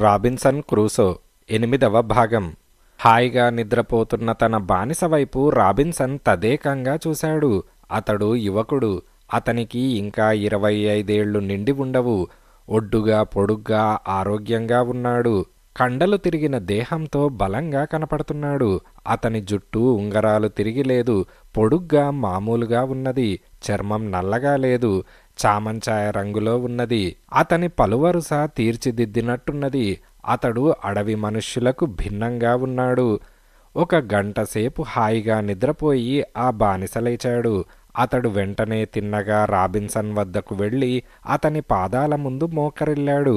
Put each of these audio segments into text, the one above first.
Robinson Crusoe ఎనిమిదవ భాగం హాయిగా నిద్రపోతున్న తన బానిస వైపు రాబిన్సన్ తదేకంగా చూశాడు అతడు యువకుడు అతనికి ఇంకా ఇరవై ఐదేళ్లు నిండి ఉండవు ఒడ్డుగా పొడుగ్గా ఆరోగ్యంగా ఉన్నాడు కండలు తిరిగిన దేహంతో బలంగా కనపడుతున్నాడు అతని జుట్టు ఉంగరాలు తిరిగి లేదు పొడుగ్గా మామూలుగా ఉన్నది చర్మం నల్లగా లేదు చామంచాయ రంగులో ఉన్నది అతని పలువరుస తీర్చిదిద్దినట్టున్నది అతడు అడవి మనుష్యులకు భిన్నంగా ఉన్నాడు ఒక గంటసేపు హాయిగా నిద్రపోయి ఆ బానిస లేచాడు అతడు వెంటనే తిన్నగా రాబిన్సన్ వద్దకు వెళ్ళి అతని పాదాల ముందు మోకరిల్లాడు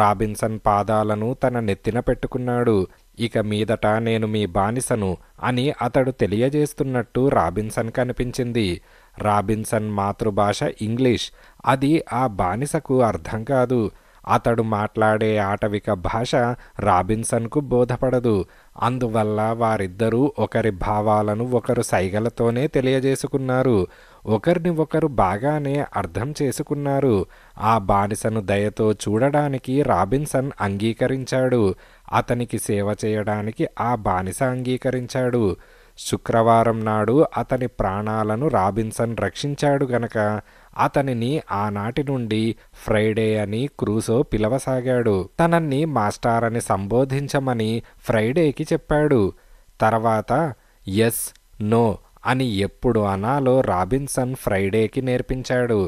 రాబిన్సన్ పాదాలను తన నెత్తిన పెట్టుకున్నాడు ఇక మీదట నేను మీ బానిసను అని అతడు తెలియజేస్తున్నట్టు రాబిన్సన్ కనిపించింది రాబిన్సన్ మాతృభాష ఇంగ్లీష్ అది ఆ బానిసకు అర్థం కాదు అతడు మాట్లాడే ఆటవిక భాష రాబిన్సన్కు బోధపడదు అందువల్ల వారిద్దరూ ఒకరి భావాలను ఒకరు సైగలతోనే తెలియజేసుకున్నారు ఒకరిని ఒకరు బాగానే అర్థం చేసుకున్నారు ఆ బానిసను దయతో చూడడానికి రాబిన్సన్ అంగీకరించాడు అతనికి సేవ చేయడానికి ఆ బానిస అంగీకరించాడు శుక్రవారం నాడు అతని ప్రాణాలను రాబిన్సన్ రక్షించాడు గనక అతనిని ఆనాటి నుండి ఫ్రైడే అని క్రూసో పిలవసాగాడు తనని మాస్టార్ అని సంబోధించమని ఫ్రైడేకి చెప్పాడు తర్వాత ఎస్ నో అని ఎప్పుడు అనాలో రాబిన్సన్ ఫ్రైడేకి నేర్పించాడు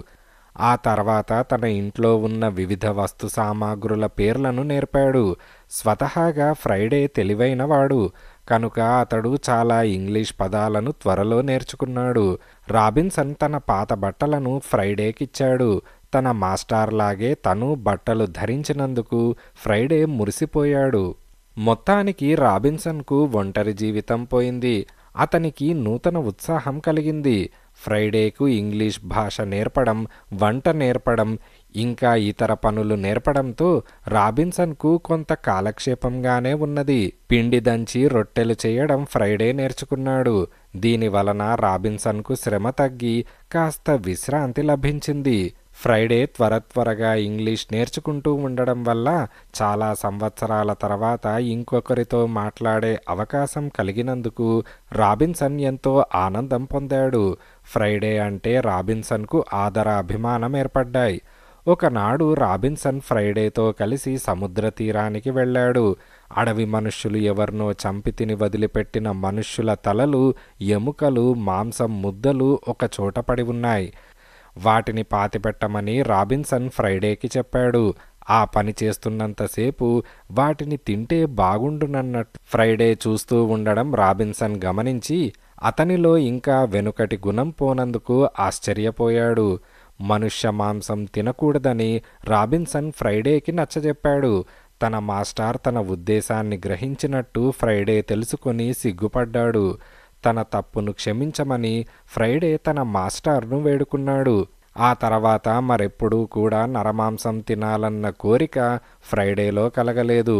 ఆ తర్వాత తన ఇంట్లో ఉన్న వివిధ వస్తు సామాగ్రుల పేర్లను నేర్పాడు స్వతహాగా ఫ్రైడే తెలివైనవాడు కనుక అతడు చాలా ఇంగ్లీష్ పదాలను త్వరలో నేర్చుకున్నాడు రాబిన్సన్ తన పాత బట్టలను ఫ్రైడేకిచ్చాడు తన మాస్టార్లాగే తను బట్టలు ధరించినందుకు ఫ్రైడే మురిసిపోయాడు మొత్తానికి రాబిన్సన్కు ఒంటరి జీవితం పోయింది అతనికి నూతన ఉత్సాహం కలిగింది ఫ్రైడేకు ఇంగ్లీష్ భాష నేర్పడం వంట నేర్పడం ఇంకా ఇతర పనులు నేర్పడంతో రాబిన్సన్కు కొంత కాలక్షేపంగానే ఉన్నది పిండి దంచి రొట్టెలు చేయడం ఫ్రైడే నేర్చుకున్నాడు దీని వలన రాబిన్సన్కు శ్రమ తగ్గి కాస్త విశ్రాంతి లభించింది ఫ్రైడే త్వర త్వరగా ఇంగ్లీష్ నేర్చుకుంటూ ఉండడం వల్ల చాలా సంవత్సరాల తర్వాత ఇంకొకరితో మాట్లాడే అవకాశం కలిగినందుకు రాబిన్సన్ ఎంతో ఆనందం పొందాడు ఫ్రైడే అంటే రాబిన్సన్కు ఆదర అభిమానం ఏర్పడ్డాయి ఒకనాడు రాబిన్సన్ ఫ్రైడేతో కలిసి సముద్ర తీరానికి వెళ్ళాడు అడవి మనుష్యులు ఎవరినో చంపి తిని వదిలిపెట్టిన మనుష్యుల తలలు ఎముకలు మాంసం ముద్దలు ఒక చోట పడి ఉన్నాయి వాటిని పాతిపెట్టమని రాబిన్సన్ ఫ్రైడేకి చెప్పాడు ఆ పని చేస్తున్నంతసేపు వాటిని తింటే బాగుండునన్నట్టు ఫ్రైడే చూస్తూ ఉండడం రాబిన్సన్ గమనించి అతనిలో ఇంకా వెనుకటి గుణం పోనందుకు ఆశ్చర్యపోయాడు మనుష్య మాంసం తినకూడదని రాబిన్సన్ ఫ్రైడేకి నచ్చజెప్పాడు తన మాస్టార్ తన ఉద్దేశాన్ని గ్రహించినట్టు ఫ్రైడే తెలుసుకొని సిగ్గుపడ్డాడు తన తప్పును క్షమించమని ఫ్రైడే తన మాస్టార్ను వేడుకున్నాడు ఆ తర్వాత మరెప్పుడూ కూడా నరమాంసం తినాలన్న కోరిక ఫ్రైడేలో కలగలేదు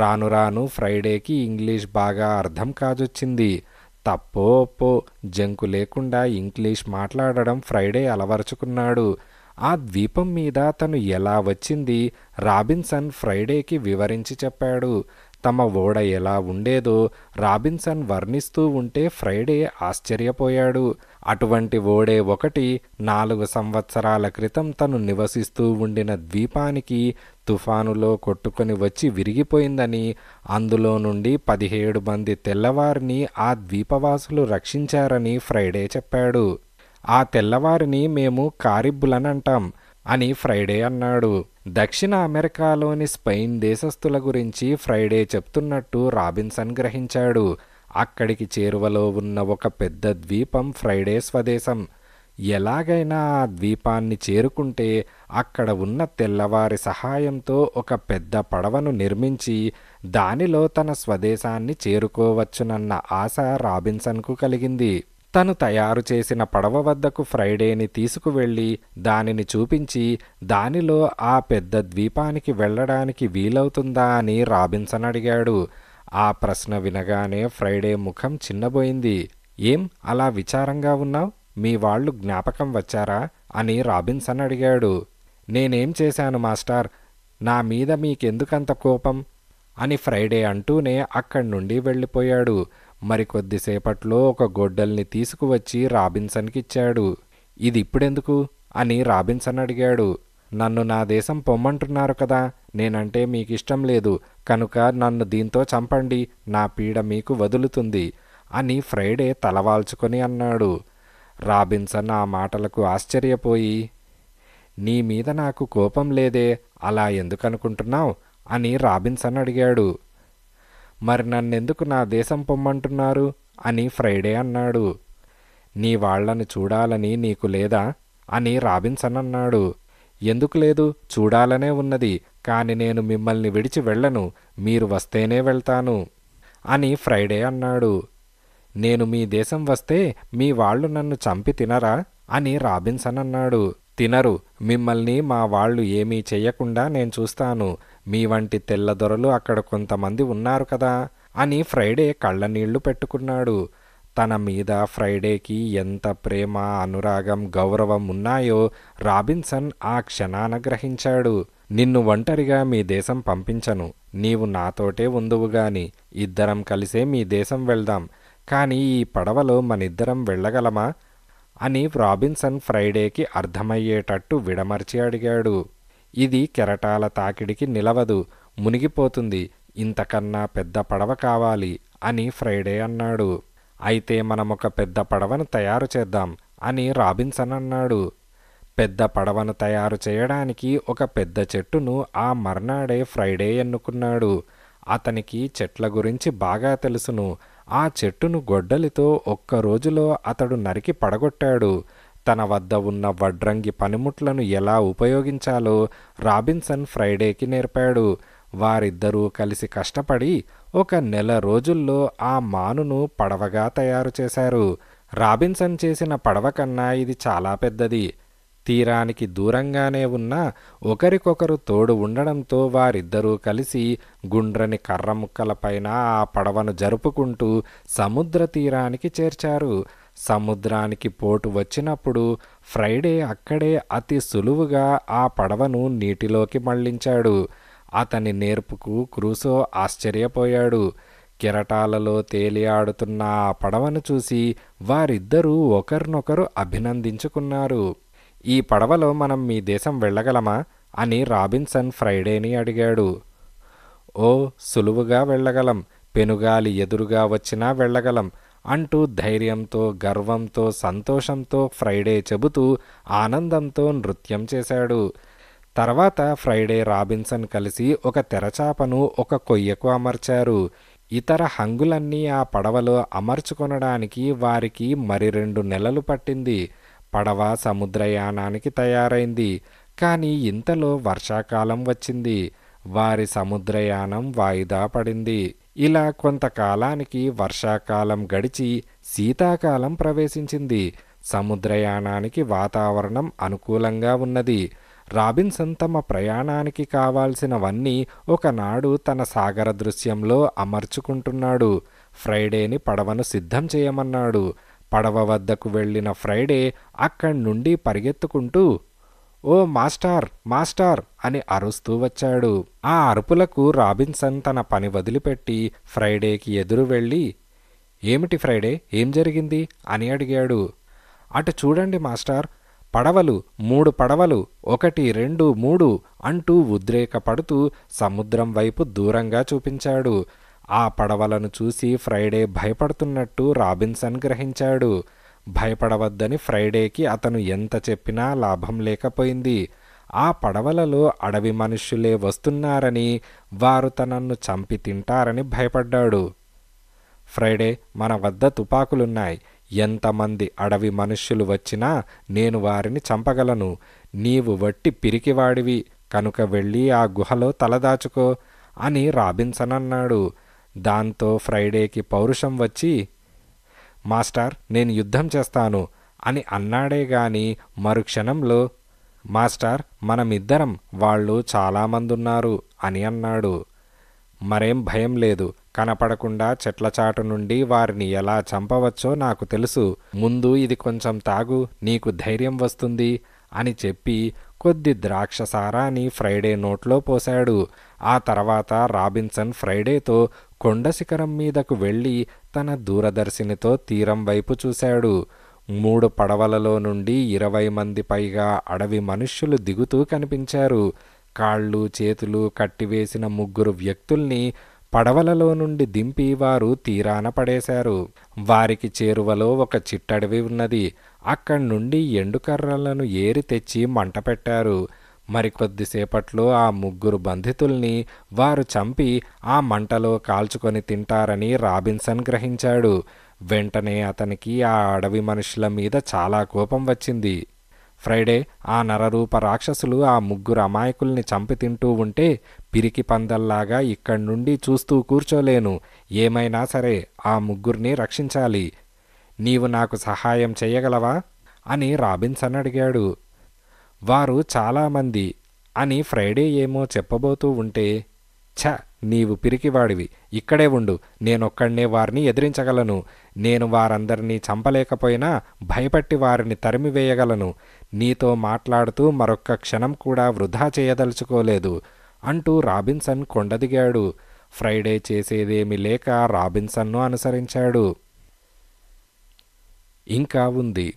రాను రాను ఫ్రైడేకి ఇంగ్లీష్ బాగా అర్థం కాజొచ్చింది తప్పోపో జంకు లేకుండా ఇంగ్లీష్ మాట్లాడడం ఫ్రైడే అలవరుచుకున్నాడు ఆ ద్వీపం మీద తను ఎలా వచ్చింది రాబిన్సన్ ఫ్రైడేకి వివరించి చెప్పాడు తమ ఓడ ఎలా ఉండేదో రాబిన్సన్ వర్ణిస్తూ ఉంటే ఫ్రైడే ఆశ్చర్యపోయాడు అటువంటి ఓడే ఒకటి నాలుగు సంవత్సరాల క్రితం తను నివసిస్తూ ఉండిన ద్వీపానికి తుఫానులో కొట్టుకొని వచ్చి విరిగిపోయిందని అందులో నుండి పదిహేడు మంది తెల్లవారిని ఆ ద్వీపవాసులు రక్షించారని ఫ్రైడే చెప్పాడు ఆ తెల్లవారిని మేము కారిబ్బులనంటాం అంటాం అని ఫ్రైడే అన్నాడు దక్షిణ అమెరికాలోని స్పెయిన్ దేశస్థుల గురించి ఫ్రైడే చెప్తున్నట్టు రాబిన్సన్ గ్రహించాడు అక్కడికి చేరువలో ఉన్న ఒక పెద్ద ద్వీపం ఫ్రైడే స్వదేశం ఎలాగైనా ఆ ద్వీపాన్ని చేరుకుంటే అక్కడ ఉన్న తెల్లవారి సహాయంతో ఒక పెద్ద పడవను నిర్మించి దానిలో తన స్వదేశాన్ని చేరుకోవచ్చునన్న ఆశ రాబిన్సన్కు కలిగింది తను తయారు చేసిన పడవ వద్దకు ఫ్రైడేని తీసుకువెళ్ళి దానిని చూపించి దానిలో ఆ పెద్ద ద్వీపానికి వెళ్ళడానికి వీలవుతుందా అని రాబిన్సన్ అడిగాడు ఆ ప్రశ్న వినగానే ఫ్రైడే ముఖం చిన్నబోయింది ఏం అలా విచారంగా ఉన్నావు మీ వాళ్ళు జ్ఞాపకం వచ్చారా అని రాబిన్సన్ అడిగాడు నేనేం చేశాను మాస్టార్ నా మీద మీకెందుకంత కోపం అని ఫ్రైడే అంటూనే అక్కడి నుండి వెళ్ళిపోయాడు మరికొద్దిసేపట్లో ఒక గొడ్డల్ని తీసుకువచ్చి రాబిన్సన్కి ఇచ్చాడు ఇది ఇప్పుడెందుకు అని రాబిన్సన్ అడిగాడు నన్ను నా దేశం పొమ్మంటున్నారు కదా నేనంటే మీకు ఇష్టం లేదు కనుక నన్ను దీంతో చంపండి నా పీడ మీకు వదులుతుంది అని ఫ్రైడే తలవాల్చుకొని అన్నాడు రాబిన్సన్ ఆ మాటలకు ఆశ్చర్యపోయి నీ మీద నాకు కోపం లేదే అలా ఎందుకనుకుంటున్నావు అని రాబిన్సన్ అడిగాడు మరి నన్నెందుకు నా దేశం పొమ్మంటున్నారు అని ఫ్రైడే అన్నాడు నీ వాళ్లను చూడాలని నీకు లేదా అని రాబిన్సన్ అన్నాడు ఎందుకు లేదు చూడాలనే ఉన్నది కాని నేను మిమ్మల్ని విడిచి వెళ్ళను మీరు వస్తేనే వెళ్తాను అని ఫ్రైడే అన్నాడు నేను మీ దేశం వస్తే మీ వాళ్ళు నన్ను చంపి తినరా అని రాబిన్సన్ అన్నాడు తినరు మిమ్మల్ని మా వాళ్ళు ఏమీ చెయ్యకుండా నేను చూస్తాను మీ వంటి తెల్లదొరలు అక్కడ కొంతమంది ఉన్నారు కదా అని ఫ్రైడే కళ్ళనీళ్లు పెట్టుకున్నాడు తన మీద ఫ్రైడేకి ఎంత ప్రేమ అనురాగం గౌరవం ఉన్నాయో రాబిన్సన్ ఆ క్షణాన గ్రహించాడు నిన్ను ఒంటరిగా మీ దేశం పంపించను నీవు నాతోటే ఉందువుగాని ఇద్దరం కలిసే మీ దేశం వెళ్దాం కానీ ఈ పడవలో మనిద్దరం వెళ్ళగలమా అని రాబిన్సన్ ఫ్రైడేకి అర్థమయ్యేటట్టు విడమర్చి అడిగాడు ఇది కెరటాల తాకిడికి నిలవదు మునిగిపోతుంది ఇంతకన్నా పెద్ద పడవ కావాలి అని ఫ్రైడే అన్నాడు అయితే మనమొక పెద్ద పడవను తయారు చేద్దాం అని రాబిన్సన్ అన్నాడు పెద్ద పడవను తయారు చేయడానికి ఒక పెద్ద చెట్టును ఆ మర్నాడే ఫ్రైడే ఎన్నుకున్నాడు అతనికి చెట్ల గురించి బాగా తెలుసును ఆ చెట్టును గొడ్డలితో ఒక్క రోజులో అతడు నరికి పడగొట్టాడు తన వద్ద ఉన్న వడ్రంగి పనిముట్లను ఎలా ఉపయోగించాలో రాబిన్సన్ ఫ్రైడేకి నేర్పాడు వారిద్దరూ కలిసి కష్టపడి ఒక నెల రోజుల్లో ఆ మానును పడవగా తయారు చేశారు రాబిన్సన్ చేసిన పడవ కన్నా ఇది చాలా పెద్దది తీరానికి దూరంగానే ఉన్న ఒకరికొకరు తోడు ఉండడంతో వారిద్దరూ కలిసి గుండ్రని కర్ర ముక్కలపైన ఆ పడవను జరుపుకుంటూ సముద్ర తీరానికి చేర్చారు సముద్రానికి పోటు వచ్చినప్పుడు ఫ్రైడే అక్కడే అతి సులువుగా ఆ పడవను నీటిలోకి మళ్లించాడు అతని నేర్పుకు క్రూసో ఆశ్చర్యపోయాడు కిరటాలలో తేలియాడుతున్న ఆ పడవను చూసి వారిద్దరూ ఒకరినొకరు అభినందించుకున్నారు ఈ పడవలో మనం మీ దేశం వెళ్ళగలమా అని రాబిన్సన్ ఫ్రైడేని అడిగాడు ఓ సులువుగా వెళ్ళగలం పెనుగాలి ఎదురుగా వచ్చినా వెళ్ళగలం అంటూ ధైర్యంతో గర్వంతో సంతోషంతో ఫ్రైడే చెబుతూ ఆనందంతో నృత్యం చేశాడు తర్వాత ఫ్రైడే రాబిన్సన్ కలిసి ఒక తెరచాపను ఒక కొయ్యకు అమర్చారు ఇతర హంగులన్నీ ఆ పడవలో అమర్చుకొనడానికి వారికి మరి రెండు నెలలు పట్టింది పడవ సముద్రయానానికి తయారైంది కానీ ఇంతలో వర్షాకాలం వచ్చింది వారి సముద్రయానం వాయిదా పడింది ఇలా కొంతకాలానికి వర్షాకాలం గడిచి శీతాకాలం ప్రవేశించింది సముద్రయానానికి వాతావరణం అనుకూలంగా ఉన్నది రాబిన్సన్ తమ ప్రయాణానికి కావాల్సినవన్నీ ఒకనాడు తన సాగర దృశ్యంలో అమర్చుకుంటున్నాడు ఫ్రైడేని పడవను సిద్ధం చేయమన్నాడు పడవ వద్దకు వెళ్ళిన ఫ్రైడే అక్కడి నుండి పరిగెత్తుకుంటూ ఓ మాస్టార్ మాస్టార్ అని అరుస్తూ వచ్చాడు ఆ అరుపులకు రాబిన్సన్ తన పని వదిలిపెట్టి ఫ్రైడేకి ఎదురు వెళ్ళి ఏమిటి ఫ్రైడే ఏం జరిగింది అని అడిగాడు అటు చూడండి మాస్టార్ పడవలు మూడు పడవలు ఒకటి రెండు మూడు అంటూ ఉద్రేకపడుతూ సముద్రం వైపు దూరంగా చూపించాడు ఆ పడవలను చూసి ఫ్రైడే భయపడుతున్నట్టు రాబిన్సన్ గ్రహించాడు భయపడవద్దని ఫ్రైడేకి అతను ఎంత చెప్పినా లాభం లేకపోయింది ఆ పడవలలో అడవి మనుష్యులే వస్తున్నారని వారు తనన్ను చంపి తింటారని భయపడ్డాడు ఫ్రైడే మన వద్ద తుపాకులున్నాయి ఎంతమంది అడవి మనుష్యులు వచ్చినా నేను వారిని చంపగలను నీవు వట్టి పిరికివాడివి కనుక వెళ్ళి ఆ గుహలో తలదాచుకో అని రాబిన్సన్ అన్నాడు దాంతో ఫ్రైడేకి పౌరుషం వచ్చి మాస్టర్ నేను యుద్ధం చేస్తాను అని అన్నాడే గాని మరుక్షణంలో మాస్టర్ మనమిద్దరం వాళ్ళు చాలామంది ఉన్నారు అని అన్నాడు మరేం భయం లేదు కనపడకుండా చెట్ల చాటు నుండి వారిని ఎలా చంపవచ్చో నాకు తెలుసు ముందు ఇది కొంచెం తాగు నీకు ధైర్యం వస్తుంది అని చెప్పి కొద్ది ద్రాక్షసారాన్ని ఫ్రైడే నోట్లో పోశాడు ఆ తర్వాత రాబిన్సన్ ఫ్రైడేతో కొండ శిఖరం మీదకు వెళ్ళి తన దూరదర్శినితో తీరం వైపు చూశాడు మూడు పడవలలో నుండి ఇరవై మంది పైగా అడవి మనుష్యులు దిగుతూ కనిపించారు కాళ్ళు చేతులు కట్టివేసిన ముగ్గురు వ్యక్తుల్ని పడవలలో నుండి దింపి వారు తీరాన పడేశారు వారికి చేరువలో ఒక చిట్టడవి ఉన్నది అక్కడి నుండి ఎండుకర్రలను ఏరి తెచ్చి మంట పెట్టారు మరికొద్దిసేపట్లో ఆ ముగ్గురు బంధితుల్ని వారు చంపి ఆ మంటలో కాల్చుకొని తింటారని రాబిన్సన్ గ్రహించాడు వెంటనే అతనికి ఆ అడవి మనుషుల మీద చాలా కోపం వచ్చింది ఫ్రైడే ఆ నరరూప రాక్షసులు ఆ ముగ్గురు అమాయకుల్ని చంపి తింటూ ఉంటే పిరికి పందల్లాగా ఇక్కడి నుండి చూస్తూ కూర్చోలేను ఏమైనా సరే ఆ ముగ్గురిని రక్షించాలి నీవు నాకు సహాయం చేయగలవా అని రాబిన్సన్ అడిగాడు వారు చాలామంది అని ఫ్రైడే ఏమో చెప్పబోతూ ఉంటే ఛ నీవు పిరికివాడివి ఇక్కడే ఉండు నేనొక్కడనే వారిని ఎదిరించగలను నేను వారందరినీ చంపలేకపోయినా భయపట్టి వారిని తరిమివేయగలను నీతో మాట్లాడుతూ మరొక్క క్షణం కూడా వృధా చేయదలుచుకోలేదు అంటూ రాబిన్సన్ కొండదిగాడు ఫ్రైడే చేసేదేమి లేక రాబిన్సన్ను అనుసరించాడు ఇంకా ఉంది